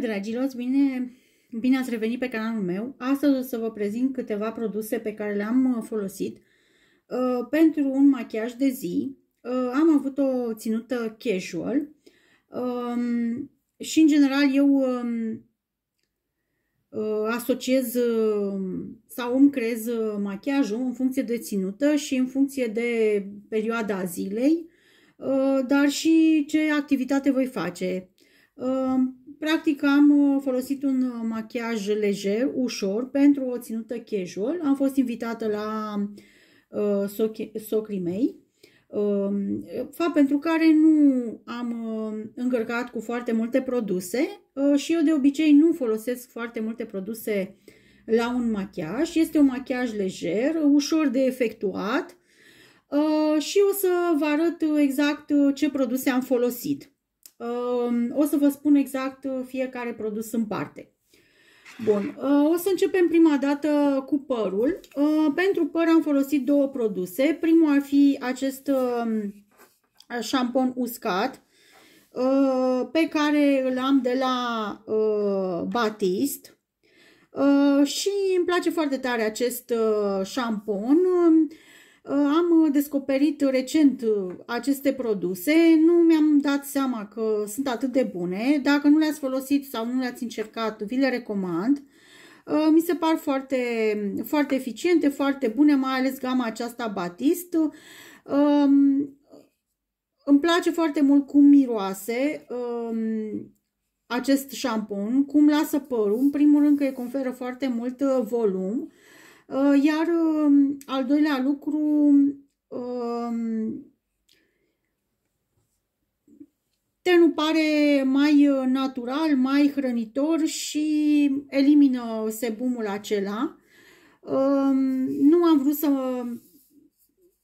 Bună, dragilor! Bine, bine ați revenit pe canalul meu. Astăzi o să vă prezint câteva produse pe care le-am uh, folosit uh, pentru un machiaj de zi. Uh, am avut o ținută casual um, și, în general, eu um, uh, asociez um, sau îmi creez uh, machiajul în funcție de ținută și în funcție de perioada zilei, uh, dar și ce activitate voi face. Um, Practic am uh, folosit un uh, machiaj lejer, ușor, pentru o ținută casual. Am fost invitată la uh, soc socrii mei, uh, fapt pentru care nu am uh, încărcat cu foarte multe produse uh, și eu de obicei nu folosesc foarte multe produse la un machiaj. Este un machiaj lejer, ușor de efectuat uh, și o să vă arăt exact uh, ce produse am folosit. Ehm, o să vă spun exact uh, fiecare produs în parte. Bun, uh, o să începem prima dată cu părul. Uh, pentru păr am folosit două produse. Primul ar fi acest um, șampon uscat pe care îl am de la Batist. și îmi place foarte tare acest șampon. Um, am uh, descoperit recent uh, aceste produse, nu mi-am dat seama că sunt atât de bune. Dacă nu le-ați folosit sau nu le-ați încercat, vi le recomand. Uh, mi se par foarte, foarte eficiente, foarte bune, mai ales gama aceasta Batist. Um, îmi place foarte mult cum miroase um, acest șampon, cum lasă părul. În primul rând că îi conferă foarte mult volum Uh, iar um, al doilea lucru, um, tenul pare mai uh, natural, mai hrănitor și elimină sebumul acela. Um, nu am vrut să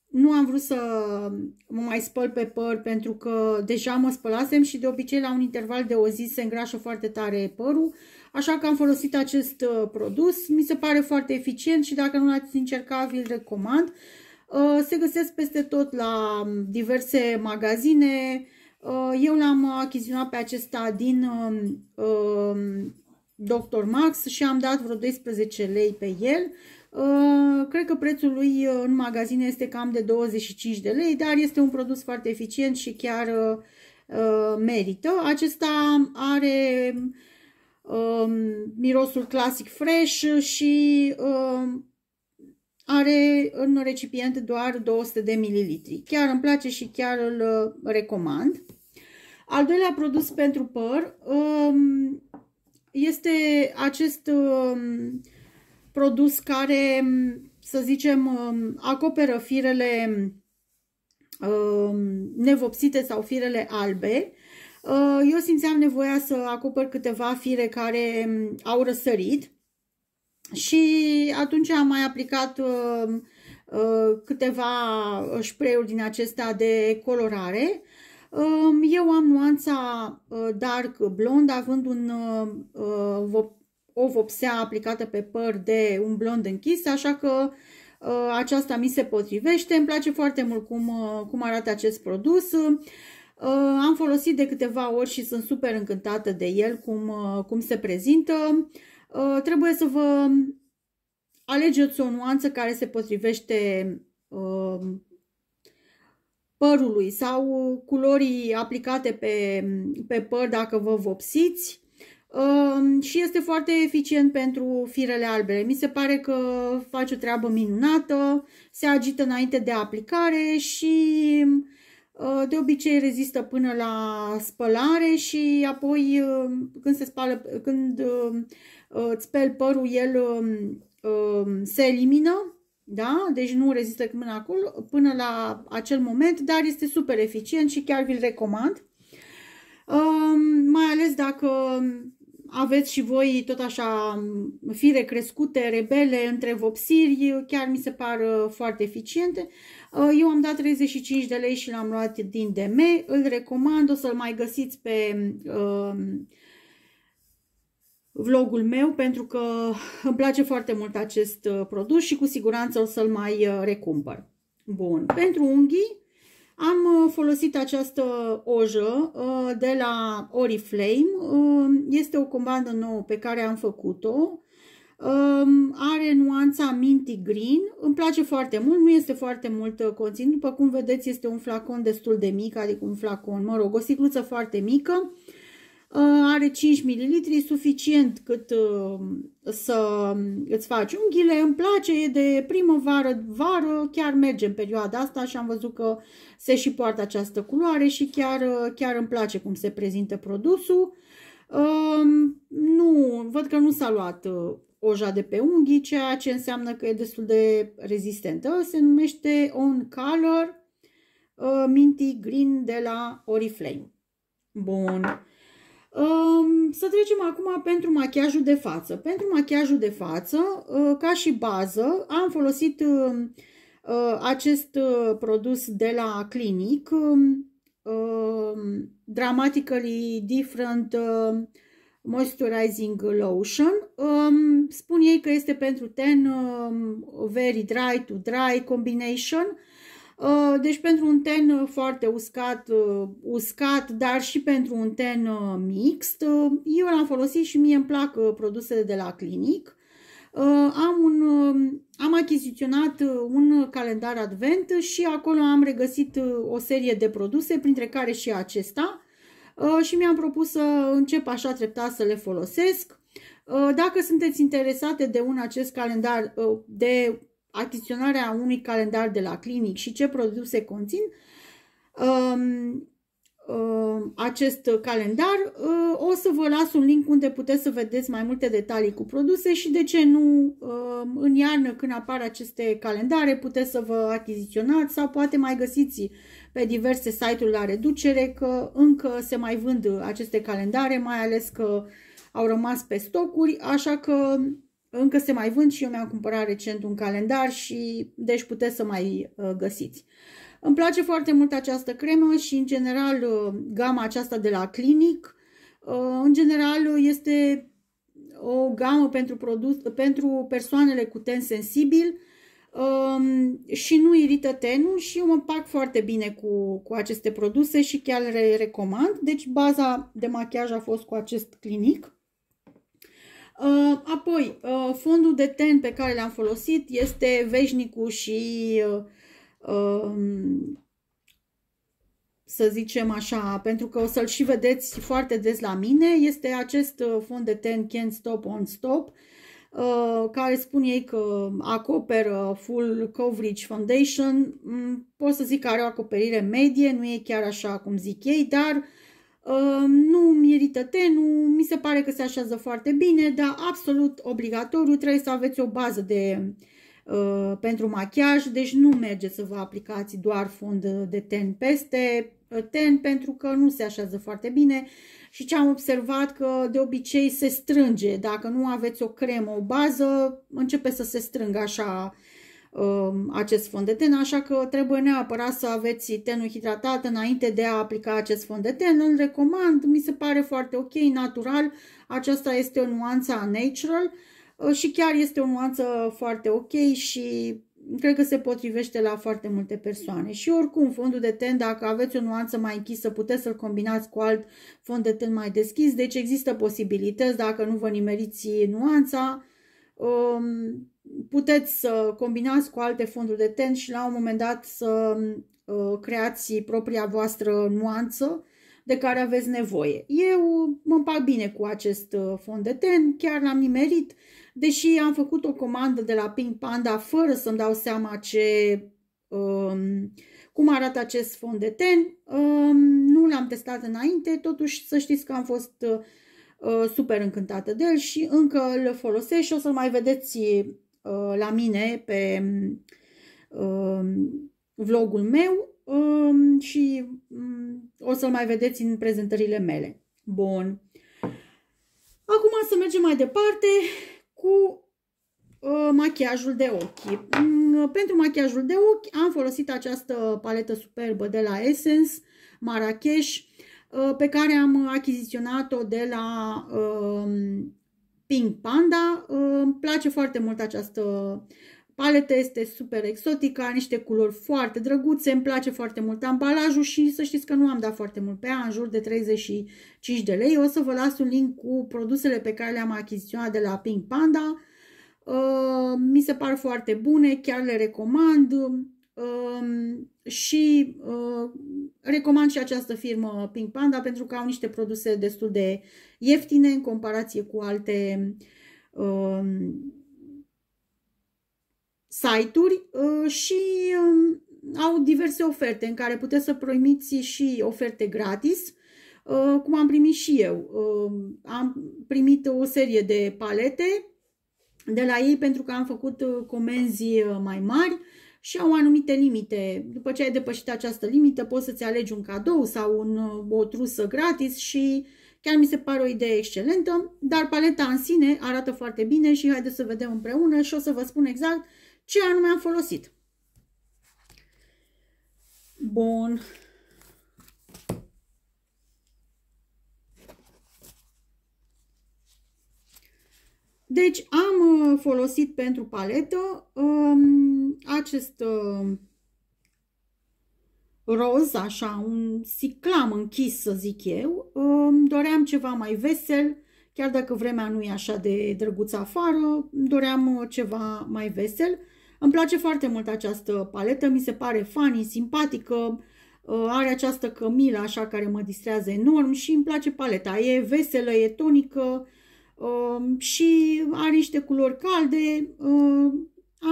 nu am vrut să mă mai spăl pe păr pentru că deja mă spălasem și de obicei la un interval de o zi se îngrașă foarte tare părul Așa că am folosit acest uh, produs. Mi se pare foarte eficient și dacă nu l-ați încercat, vi-l recomand. Uh, se găsesc peste tot la um, diverse magazine. Uh, eu l-am achiziționat pe acesta din um, um, Dr. Max și am dat vreo 12 lei pe el. Cred că prețul lui în magazine este cam de 25 de lei, dar este un produs foarte eficient și chiar merită. Acesta are Um, mirosul clasic fresh și um, are în recipient doar 200 de mililitri. Chiar îmi place și chiar îl uh, recomand. Al doilea produs pentru păr um, este acest produs care, să zicem, acoperă firele nevopsite sau firele albe Uh, eu simțeam nevoia să acopăr câteva fire care um, au răsărit și atunci am mai aplicat uh, uh, câteva spray-uri din acestea de colorare. Um, eu am nuanța dark blond, având un, o vopsea aplicată pe păr de un blond închis, așa că aceasta mi se potrivește. Îmi place foarte mult cum, cum arată acest produs. Uh, am folosit de câteva ori și sunt super încântată de el cum, uh, cum se prezintă. Uh, trebuie să vă alegeți o nuanță care se potrivește părului sau culorii aplicate pe, pe păr dacă vă vopsiți și este foarte eficient pentru firele albere. Mi se pare că face o treabă minunată, se agită înainte de aplicare și Eh, de obicei rezistă până la spălare și apoi eh, când se spală, când eh, îți speli părul, el se elimină, da? deci nu rezistă până, acolo, până la acel moment, dar este super eficient și chiar vi-l recomand. Ehm, mai ales dacă aveți și voi tot așa fire crescute, rebele, între vopsiri, chiar mi se par foarte eficiente. Uh, eu am dat 35 de lei și l-am luat din DM, îl recomand, o să-l mai găsiți pe uh, vlogul meu pentru că îmi place foarte mult acest uh, produs și cu siguranță o să-l mai recumpăr. Bun, pentru unghii am folosit această ojă de la Oriflame, este o comandă nouă pe care am făcut-o, Um, are nuanța minty green, îmi place foarte mult, nu este foarte mult uh, conținut, după cum vedeți este un flacon destul de mic, adică un flacon, mă rog, o sticluță foarte mică, uh, are 5 ml, suficient cât uh, să îți faci unghiile, îmi place, e de primăvară, vară, chiar merge în perioada asta și am văzut că se și poartă această culoare și chiar, uh, chiar îmi place cum se prezintă produsul. Uh, nu, văd că nu s-a luat uh, oja de pe unghii, ceea ce înseamnă că e destul de rezistentă. Se numește On Color uh, Minty Green de la Oriflame. Bun. Um, să trecem acum pentru machiajul de față. Pentru machiajul de față, uh, ca și bază, am folosit uh, uh, acest uh, produs de la Clinic, um, um, Dramatically Different uh, Moisturizing Lotion. Um, spun ei că este pentru ten um, very dry to dry combination. Uh, deci pentru un ten foarte uscat, uh, uscat, dar și pentru un ten uh, mixt. Eu l-am folosit și mie îmi plac produsele de la clinic. Am, un, um, am achiziționat un calendar advent și acolo am regăsit o serie de produse, printre care și acesta Uh, și mi-am propus să încep așa treptat să le folosesc. Uh, dacă sunteți interesate de un acest calendar, uh, de achiziționarea unui calendar de la clinic și ce produse conțin um, um, acest calendar, o să vă las un link unde puteți să vedeți mai multe detalii cu produse și de ce nu um, în iarnă când apar aceste calendare puteți să vă achiziționați sau poate mai găsiți pe diverse site-uri la reducere că încă se mai vând aceste calendare, mai ales că au rămas pe stocuri, așa că încă se mai vând și eu mi-am cumpărat recent un calendar și deci puteți să mai uh, găsiți. Îmi place foarte mult această cremă și în general uh, gama aceasta de la Clinic. Uh, în general este o gamă pentru, produs, pentru persoanele cu ten sensibil Um, și nu irită tenul și eu mă împac foarte bine cu, cu aceste produse și chiar le recomand. Deci baza de machiaj a fost cu acest clinic. Uh, apoi, uh, fondul de ten pe care l-am folosit este veșnicul și uh, um, să zicem așa, pentru că o să-l și vedeți foarte des la mine, este acest fond de ten Can't Stop On Stop Uh, care spun ei că acoperă full coverage foundation, mm, pot să zic că are o acoperire medie, nu e chiar așa cum zic ei, dar uh, nu mi irită tenul, mi se pare că se așează foarte bine, dar absolut obligatoriu trebuie să aveți o bază de uh, Uh, pentru machiaj, deci nu merge să vă aplicați doar fond de ten peste uh, ten pentru că nu se așează foarte bine și ce am observat că de obicei se strânge. Dacă nu aveți o cremă, o bază, începe să se strângă așa um, acest fond de ten, așa că trebuie neapărat să aveți tenul hidratat înainte de a aplica acest fond de ten. Îl recomand, mi se pare foarte ok, natural. Aceasta este o nuanță a Natural Uh, și chiar este o nuanță foarte ok și cred că se potrivește la foarte multe persoane. Și oricum, fondul de ten, dacă aveți o nuanță mai închisă, puteți să-l combinați cu alt fond de ten mai deschis, deci există posibilități, dacă nu vă nimeriți nuanța, um, puteți să combinați cu alte fonduri de ten și la un moment dat să uh, creați propria voastră nuanță de care aveți nevoie. Eu mă împac bine cu acest uh, fond de ten, chiar l-am nimerit, deși am făcut o comandă de la Pink Panda fără să-mi dau seama ce, um, cum arată acest fond de ten. Um, nu l-am testat înainte, totuși să știți că am fost uh, super încântată de el și încă îl folosesc și o să mai vedeți uh, la mine pe uh, vlogul meu um, și mm, o să-l mai vedeți în prezentările mele. Bun. Acum să mergem mai departe cu uh, machiajul de ochi. Mm, uh, pentru machiajul de ochi am folosit această paletă superbă de la Essence Marrakesh uh, pe care am achiziționat-o de la Pink Panda. Îmi place foarte mult această Paleta este super exotică, are niște culori foarte drăguțe, îmi place foarte mult ambalajul și să știți că nu am dat foarte mult pe ea, în jur de 35 de lei. O să vă las un link cu produsele pe care le-am achiziționat de la Pink Panda. Uh, mi se par foarte bune, chiar le recomand um, și uh, recomand și această firmă Pink Panda pentru că au niște produse destul de ieftine în comparație cu alte um, site-uri uh, și um, au diverse oferte în care puteți să primiți și oferte gratis, uh, cum am primit și eu. Um, am primit o serie de palete de la ei pentru că am făcut uh, comenzi mai mari și au anumite limite. După ce ai depășit această limită, poți să-ți alegi un cadou sau un, o trusă gratis și chiar mi se pare o idee excelentă, dar paleta în sine arată foarte bine și haideți să vedem împreună și o să vă spun exact ce anume am folosit. Bun. Deci am uh, folosit pentru paletă um, acest uh, roz, așa, un siclam închis, să zic eu. Um, doream ceva mai vesel, chiar dacă vremea nu e așa de drăguță afară, doream uh, ceva mai vesel. Îmi place foarte mult această paletă, mi se pare funny, simpatică, uh, are această cămilă așa care mă distrează enorm și îmi place paleta. E veselă, e tonică um, și are niște culori calde. Uh,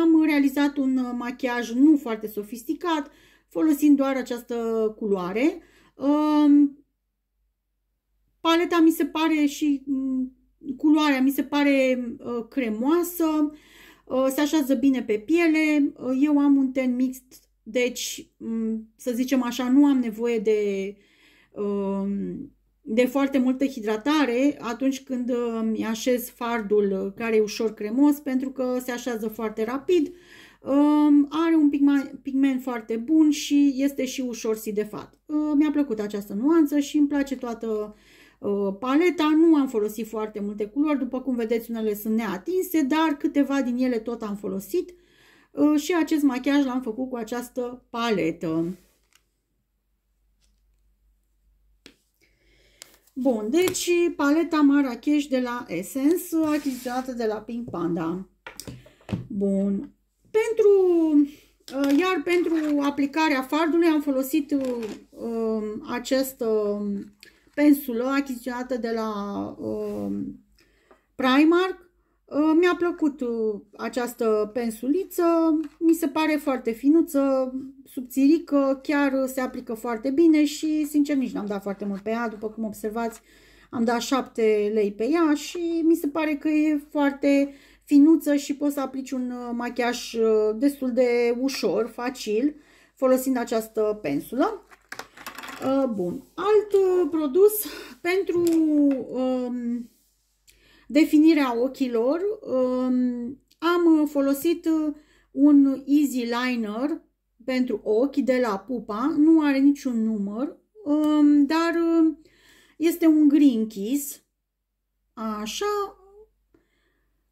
am realizat un machiaj nu foarte sofisticat, folosind doar această culoare. Um, paleta mi se pare și mm, culoarea mi se pare uh, cremoasă, se așează bine pe piele, eu am un ten mixt, deci să zicem așa, nu am nevoie de, um, de foarte multă hidratare atunci când um, îmi așez fardul care e ușor cremos pentru că se așează foarte rapid, um, are un pigment, foarte bun și este și ușor sidefat. Uh, mi-a plăcut această nuanță și îmi place toată Uh, paleta. Nu am folosit foarte multe culori, după cum vedeți unele sunt neatinse, dar câteva din ele tot am folosit uh, și acest machiaj l-am făcut cu această paletă. Bun, deci paleta Marrakech de la Essence, achiziționată de la Pink Panda. Bun, pentru, uh, iar pentru aplicarea fardului am folosit uh, um, acest uh, pensulă achiziționată de la uh, Primark. Uh, Mi-a plăcut uh, această pensuliță, mi se pare foarte finuță, subțirică, chiar se aplică foarte bine și sincer nici n-am dat foarte mult pe ea, după cum observați am dat 7 lei pe ea și mi se pare că e foarte finuță și poți să aplici un uh, machiaj uh, destul de ușor, facil, folosind această pensulă. Uh, bun. Alt uh, produs pentru um, definirea ochilor. Um, am uh, folosit un Easy Liner pentru ochi de la Pupa. Nu are niciun număr, um, dar este un green kiss. Așa.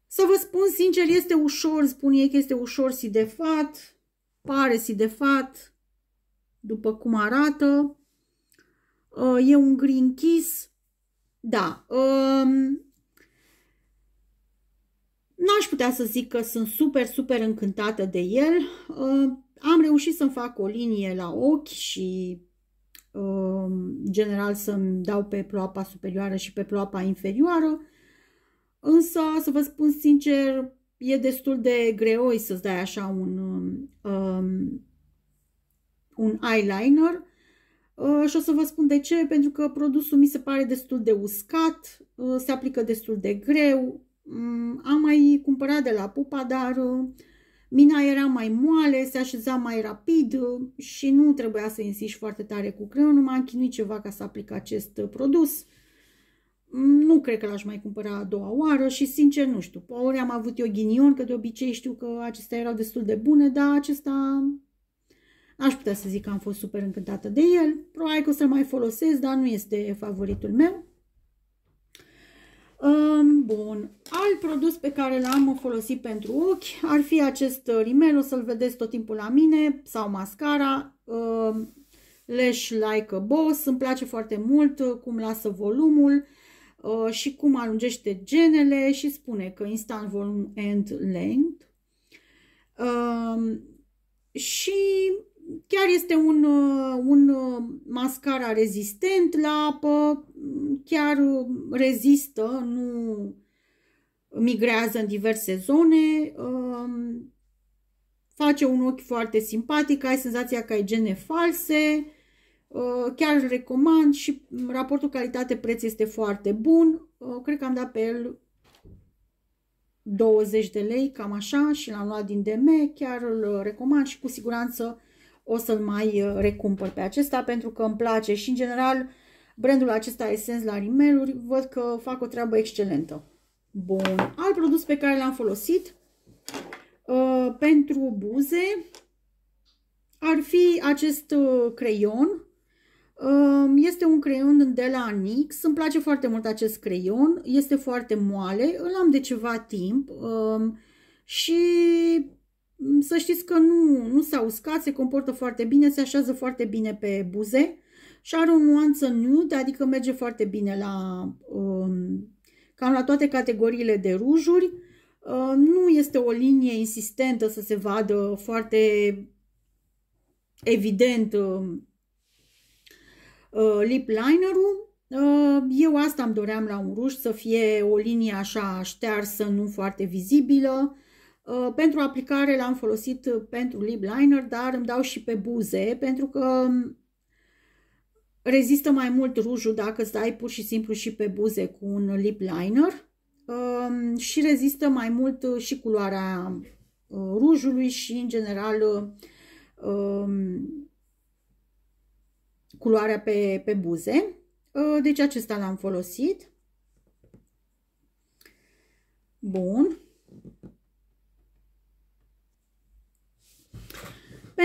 Să vă spun sincer, este ușor, spun ei că este ușor si de fat, pare si de fat, după cum arată. Uh, e un gri închis. Da. Um, N-aș putea să zic că sunt super, super încântată de el. Uh, am reușit să-mi fac o linie la ochi și um, general să-mi dau pe ploapa superioară și pe ploapa inferioară. Însă, să vă spun sincer, e destul de greoi să-ți dai așa un, um, um un eyeliner. Uh, și o să vă spun de ce, pentru că produsul mi se pare destul de uscat, uh, se aplică destul de greu. Mm, am mai cumpărat de la pupa, dar uh, mina era mai moale, se așeza mai rapid și nu trebuia să insiști foarte tare cu creionul. M-am chinuit ceva ca să aplic acest produs. Mm, nu cred că l-aș mai cumpăra a doua oară și sincer nu știu. Ori am avut eu ghinion, că de obicei știu că acestea erau destul de bune, dar acesta Aș putea să zic că am fost super încântată de el. Probabil că o să-l mai folosesc, dar nu este favoritul meu. Bun, alt produs pe care l-am folosit pentru ochi ar fi acest rimel, o să-l vedeți tot timpul la mine, sau mascara, Lash Like a Boss. Îmi place foarte mult cum lasă volumul uh, și cum alungește genele și spune că instant volume and length. Și Chiar este un, uh, un uh, mascara rezistent la apă, mm, chiar uh, rezistă, nu migrează în diverse zone, um, face un ochi foarte simpatic, ai senzația că ai gene false, chiar îl recomand și raportul calitate-preț este foarte bun, cred că am dat pe el 20 de lei, cam așa, și l-am luat din DM, chiar îl recomand și cu siguranță o să-l mai uh, recumpăr pe acesta pentru că îmi place și în general brandul acesta Essence la rimeluri văd că fac o treabă excelentă. Bun, alt produs pe care l-am folosit uh, pentru buze ar fi acest uh, creion. Um, este un creion de la NYX, îmi place foarte mult acest creion, este foarte moale, îl am de ceva timp um, și Mm, să știți că nu, nu s-a uscat, se comportă foarte bine, se așează foarte bine pe buze și are o nuanță nude, adică merge foarte bine la, um, cam la toate categoriile de rujuri. Um, nu este o linie insistentă să se vadă foarte evident um, uh, lip linerul. Uh, eu asta îmi doream la un ruș, să fie o linie așa ștearsă, nu foarte vizibilă Uh, pentru aplicare l-am folosit uh, pentru lip liner, dar îmi dau și pe buze, pentru că um, rezistă mai mult rujul dacă dai pur și simplu și pe buze cu un lip liner um, și rezistă mai mult uh, și culoarea rujului și, în general, um, culoarea pe, pe buze. Deci acesta l-am folosit. Bun.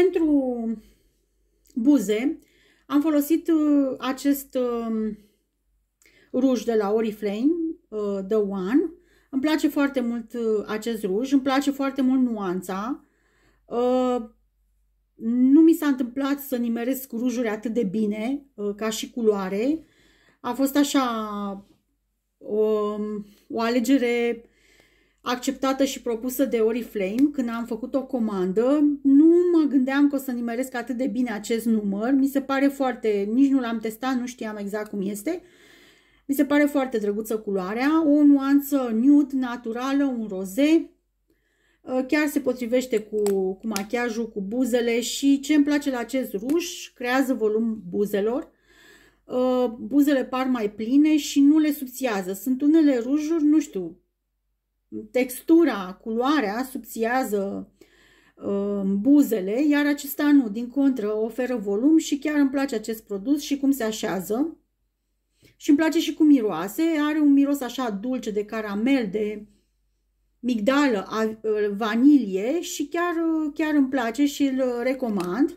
Pentru buze am folosit uh, acest um, ruj de la Oriflame, uh, The One. Îmi place foarte mult uh, acest ruj, îmi place foarte mult nuanța. Nu mi s-a întâmplat să nimeresc rujuri atât de bine ca și culoare. A fost așa o, um, o alegere acceptată și propusă de Oriflame, când am făcut o comandă, nu mă gândeam că o să nimeresc atât de bine acest număr. Mi se pare foarte, nici nu l-am testat, nu știam exact cum este. Mi se pare foarte drăguță culoarea, o nuanță nude, naturală, un roze. Ă, chiar se potrivește cu, cu machiajul, cu buzele și ce îmi place la acest ruș, creează volum buzelor ă, buzele par mai pline și nu le subțiază. Sunt unele rujuri, nu știu, textura, culoarea subțiază uh, buzele, iar acesta nu, din contră, oferă volum și chiar îmi place acest produs și cum se așează. Și îmi place și cum miroase, are un miros așa dulce de caramel, de migdală, a, uh, vanilie și chiar, uh, chiar îmi place și îl recomand.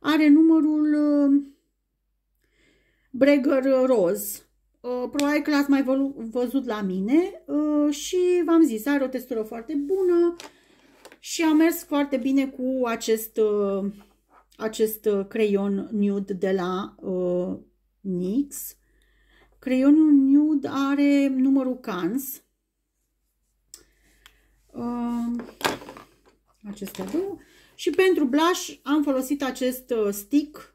Are numărul uh, Breger Rose Uh, probabil că l-ați mai văzut la mine uh, și v-am zis, are o textură foarte bună și a mers foarte bine cu acest, uh, acest creion nude de la NYX. Creionul nude are numărul cans. Acestea două. Și pentru blush am folosit acest stick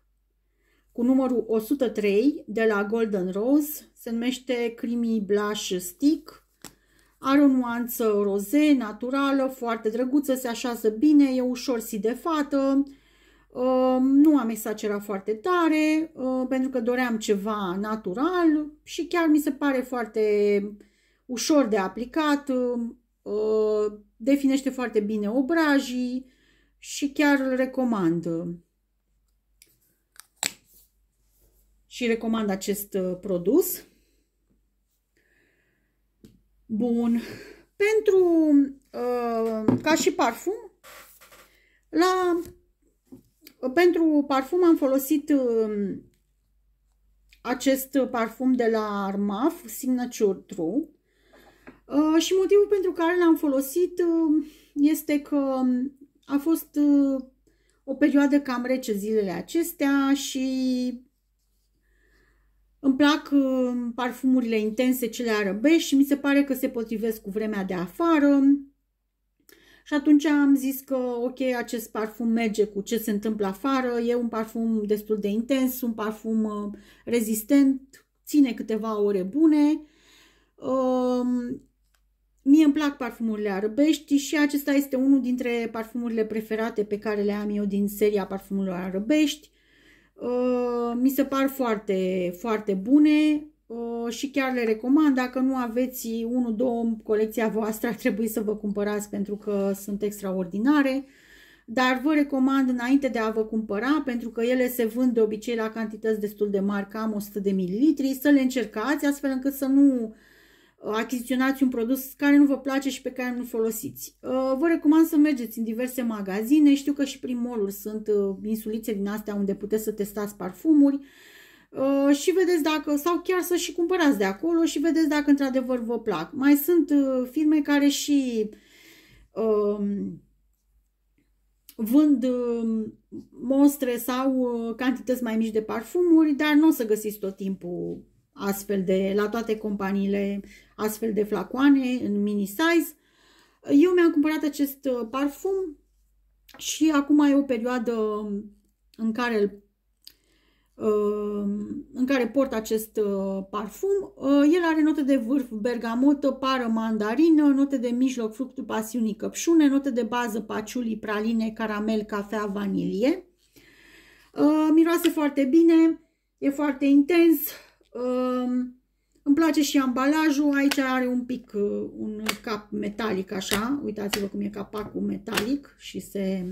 cu numărul 103 de la Golden Rose. Se numește Creamy Blush Stick. Are o nuanță roze, naturală, foarte drăguță, se așează bine, e ușor sidefată. Uh, nu am exagerat foarte tare, ehm, pentru că doream ceva natural și chiar mi se pare foarte ușor de aplicat, ehm, definește foarte bine obrajii și chiar îl recomand. și recomand acest uh, produs. Bun. Pentru, uh, ca și parfum, la, pentru parfum am folosit um, acest parfum de la Armaf, Signature True. Uh, și motivul pentru care l-am folosit um, este că um, a fost o perioadă cam rece zilele acestea și îmi plac uh, parfumurile intense, cele arăbești și mi se pare că se potrivesc cu vremea de afară. Și atunci am zis că, ok, acest parfum merge cu ce se întâmplă afară, e un parfum destul de intens, un parfum uh, rezistent, ține câteva ore bune. Uh, mie îmi plac parfumurile arăbești și acesta este unul dintre parfumurile preferate pe care le am eu din seria parfumurilor arăbești. Uh, mi se par foarte, foarte bune uh, și chiar le recomand. Dacă nu aveți 1-2 în colecția voastră, ar trebui să vă cumpărați pentru că sunt extraordinare. Dar vă recomand înainte de a vă cumpăra, pentru că ele se vând de obicei la cantități destul de mari, cam 100 de ml, să le încercați astfel încât să nu uh, Uh, achiziționați un produs care nu vă place și pe care nu folosiți. Uh, vă recomand să mergeți în diverse magazine, știu că și prin mall sunt uh, insulițe din astea unde puteți să testați parfumuri și vedeți dacă, sau chiar să și cumpărați de acolo și vedeți dacă într-adevăr vă plac. Mai sunt firme care și um, vând um, mostre sau cantități mai mici de parfumuri, dar nu o să găsiți tot timpul astfel de, la toate companiile, astfel de flacoane în mini size. Eu mi-am cumpărat acest uh, parfum și acum e o perioadă um, în care, um, în care port acest uh, parfum. Uh, el are note de vârf bergamotă, pară, mandarină, note de mijloc, fructul pasiunii, căpșune, note de bază, paciuli, praline, caramel, cafea, vanilie. Miroase foarte bine, e foarte intens, îmi place și ambalajul, aici are un pic uh, un cap metalic așa, uitați-vă cum e capacul metalic și se...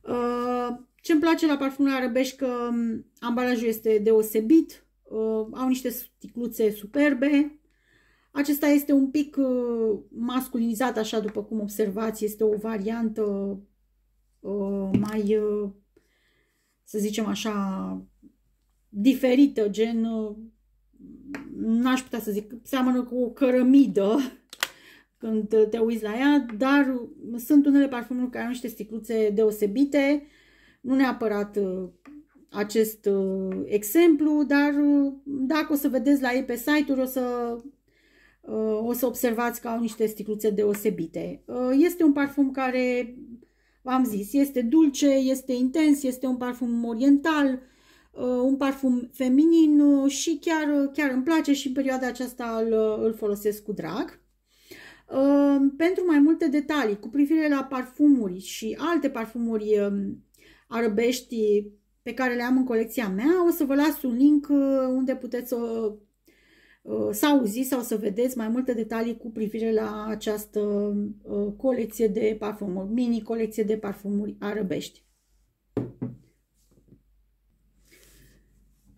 Uh, Ce îmi place la parfumul arăbești că um, ambalajul este deosebit, uh, au niște sticluțe superbe. Acesta este un pic masculinizat, așa după cum observați, este o variantă mai, să zicem așa, diferită, gen, n-aș putea să zic, seamănă cu o cărămidă când te uiți la ea, dar sunt unele parfumuri care au niște sticluțe deosebite, nu neapărat uh, acest uh, exemplu, dar uh, dacă o să vedeți la ei pe site-uri, o să, o să observați că au niște sticluțe deosebite. Este un parfum care, v-am zis, este dulce, este intens, este un parfum oriental, Uh, un parfum feminin uh, și chiar, uh, chiar îmi place și în perioada aceasta îl, îl folosesc cu drag. Pentru mai multe detalii cu privire la parfumuri și alte parfumuri um, arăbești pe care le am în colecția mea, o să vă las un link unde puteți să, să auziți sau să vedeți mai multe detalii cu privire la această colecție de parfumuri, mini colecție de parfumuri arăbești.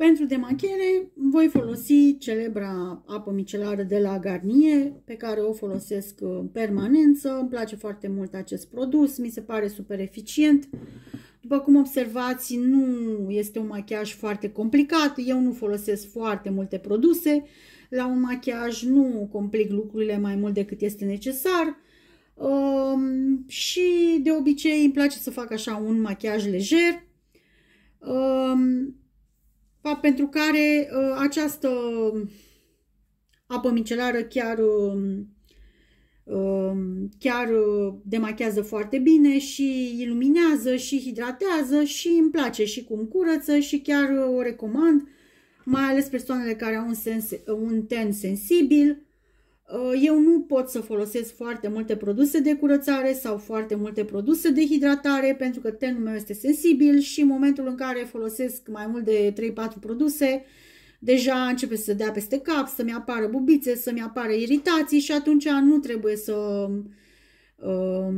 Pentru demachiere voi folosi celebra apă micelară de la Garnier, pe care o folosesc uh, în permanență. Îmi place foarte mult acest produs, mi se pare super eficient. După cum observați, nu este un machiaj foarte complicat, eu nu folosesc foarte multe produse. La un machiaj nu complic lucrurile mai mult decât este necesar. Um, și de obicei îmi place să fac așa un machiaj lejer. Um, fapt pentru care uh, această apă micelară chiar, um, um, uh, chiar demachează foarte bine și iluminează și hidratează și îmi place și cum curăță și chiar uh, o recomand, mai ales persoanele care au un, sens, un ten sensibil Uh, eu nu pot să folosesc foarte multe produse de curățare sau foarte multe produse de hidratare pentru că tenul meu este sensibil și în momentul în care folosesc mai mult de 3-4 produse, deja începe să dea peste cap, să-mi apară bubițe, să-mi apară iritații și atunci nu trebuie să um,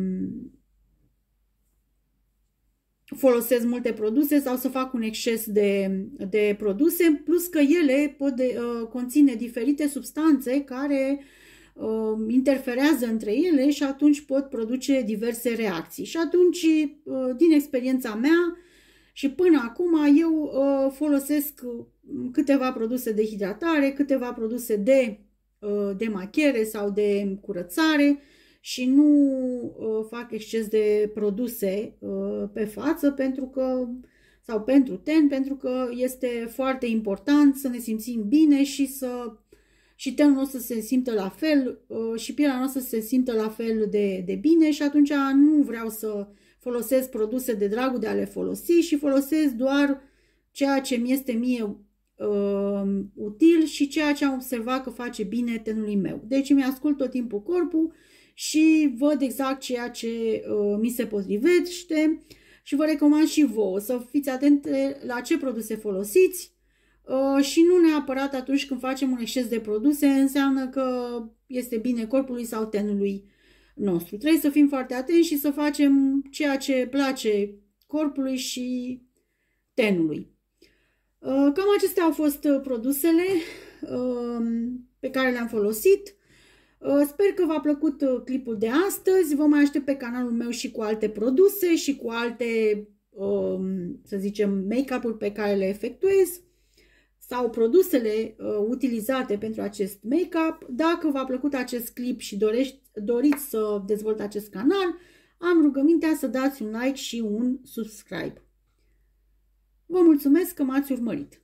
folosesc multe produse sau să fac un exces de, de produse, plus că ele pot de, uh, conține diferite substanțe care uh, Um, interferează între ele și atunci pot produce diverse reacții. Și atunci, uh, din experiența mea și până acum, eu uh, folosesc uh, câteva produse de hidratare, câteva produse de, de machiere sau de curățare și nu fac exces de produse pe față pentru că sau pentru ten, pentru că este foarte important să ne simțim bine și să și tenul nostru să se simtă la fel uh, și pielea noastră să se simtă la fel de, de bine și atunci nu vreau să folosesc produse de dragul de a le folosi și folosesc doar ceea ce mi este mie uh, util și ceea ce am observat că face bine tenului meu. Deci mi ascult tot timpul corpul și văd exact ceea ce uh, mi se potrivește și vă recomand și vouă să fiți atente la ce produse folosiți Uh, și nu neapărat atunci când facem un exces de produse înseamnă că este bine corpului sau tenului nostru. Trebuie să fim foarte atenți și să facem ceea ce place corpului și tenului. Uh, cam acestea au fost uh, produsele um, pe care le-am folosit. Sper că v-a plăcut clipul de astăzi. Vă mai aștept pe canalul meu și cu alte produse și cu alte, um, să zicem, make-up-uri pe care le efectuez sau produsele uh, utilizate pentru acest make-up. Dacă v-a plăcut acest clip și dorești, doriți să dezvolt acest canal, am rugămintea să dați un like și un subscribe. Vă mulțumesc că m-ați urmărit!